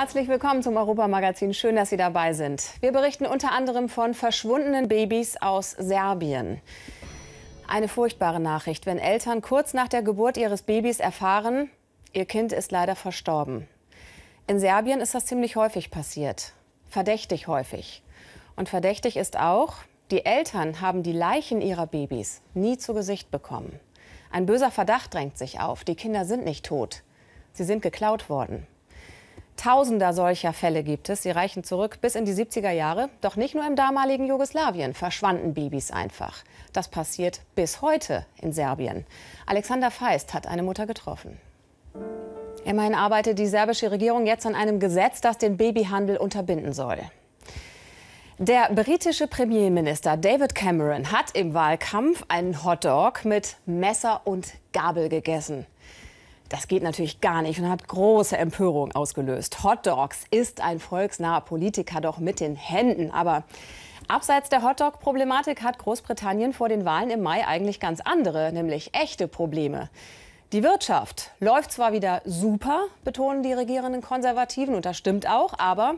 Herzlich willkommen zum Europamagazin. Schön, dass Sie dabei sind. Wir berichten unter anderem von verschwundenen Babys aus Serbien. Eine furchtbare Nachricht, wenn Eltern kurz nach der Geburt ihres Babys erfahren, ihr Kind ist leider verstorben. In Serbien ist das ziemlich häufig passiert. Verdächtig häufig. Und verdächtig ist auch, die Eltern haben die Leichen ihrer Babys nie zu Gesicht bekommen. Ein böser Verdacht drängt sich auf. Die Kinder sind nicht tot. Sie sind geklaut worden. Tausender solcher Fälle gibt es. Sie reichen zurück bis in die 70er Jahre. Doch nicht nur im damaligen Jugoslawien verschwanden Babys einfach. Das passiert bis heute in Serbien. Alexander Feist hat eine Mutter getroffen. Immerhin arbeitet die serbische Regierung jetzt an einem Gesetz, das den Babyhandel unterbinden soll. Der britische Premierminister David Cameron hat im Wahlkampf einen Hotdog mit Messer und Gabel gegessen. Das geht natürlich gar nicht und hat große Empörung ausgelöst. Hotdogs ist ein volksnaher Politiker doch mit den Händen. Aber abseits der Hotdog-Problematik hat Großbritannien vor den Wahlen im Mai eigentlich ganz andere, nämlich echte Probleme. Die Wirtschaft läuft zwar wieder super, betonen die regierenden Konservativen, und das stimmt auch, aber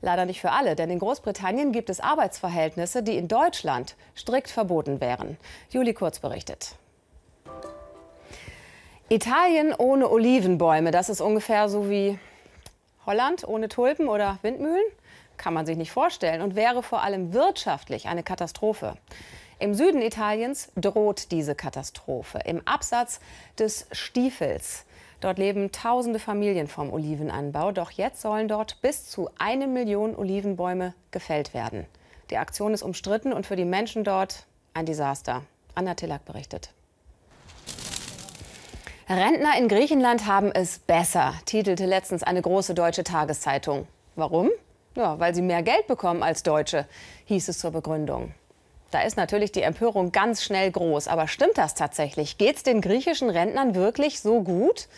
leider nicht für alle, denn in Großbritannien gibt es Arbeitsverhältnisse, die in Deutschland strikt verboten wären. Juli Kurz berichtet. Italien ohne Olivenbäume, das ist ungefähr so wie Holland ohne Tulpen oder Windmühlen? Kann man sich nicht vorstellen und wäre vor allem wirtschaftlich eine Katastrophe. Im Süden Italiens droht diese Katastrophe im Absatz des Stiefels. Dort leben tausende Familien vom Olivenanbau, doch jetzt sollen dort bis zu eine Million Olivenbäume gefällt werden. Die Aktion ist umstritten und für die Menschen dort ein Desaster. Anna Tillack berichtet. Rentner in Griechenland haben es besser, titelte letztens eine große deutsche Tageszeitung. Warum? Ja, weil sie mehr Geld bekommen als Deutsche, hieß es zur Begründung. Da ist natürlich die Empörung ganz schnell groß. Aber stimmt das tatsächlich? Geht es den griechischen Rentnern wirklich so gut?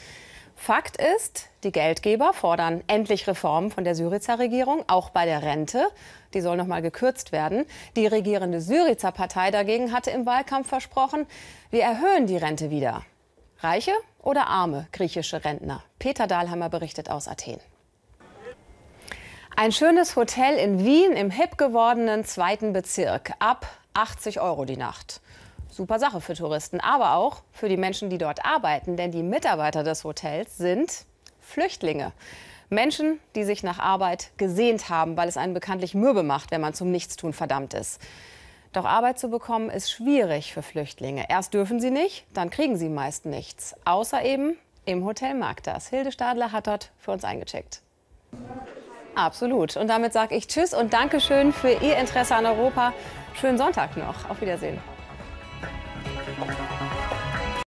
Fakt ist, die Geldgeber fordern endlich Reformen von der Syriza Regierung, auch bei der Rente. Die soll noch mal gekürzt werden. Die regierende Syriza Partei dagegen hatte im Wahlkampf versprochen, wir erhöhen die Rente wieder. Reiche oder arme griechische Rentner? Peter Dahlheimer berichtet aus Athen. Ein schönes Hotel in Wien im hip gewordenen zweiten Bezirk. Ab 80 Euro die Nacht. Super Sache für Touristen, aber auch für die Menschen, die dort arbeiten. Denn die Mitarbeiter des Hotels sind Flüchtlinge. Menschen, die sich nach Arbeit gesehnt haben, weil es einen bekanntlich mürbe macht, wenn man zum Nichtstun verdammt ist. Doch Arbeit zu bekommen ist schwierig für Flüchtlinge. Erst dürfen sie nicht, dann kriegen sie meist nichts. Außer eben im Hotel Magdas. Hilde Stadler hat dort für uns eingecheckt. Absolut. Und damit sage ich Tschüss und Dankeschön für Ihr Interesse an Europa. Schönen Sonntag noch. Auf Wiedersehen.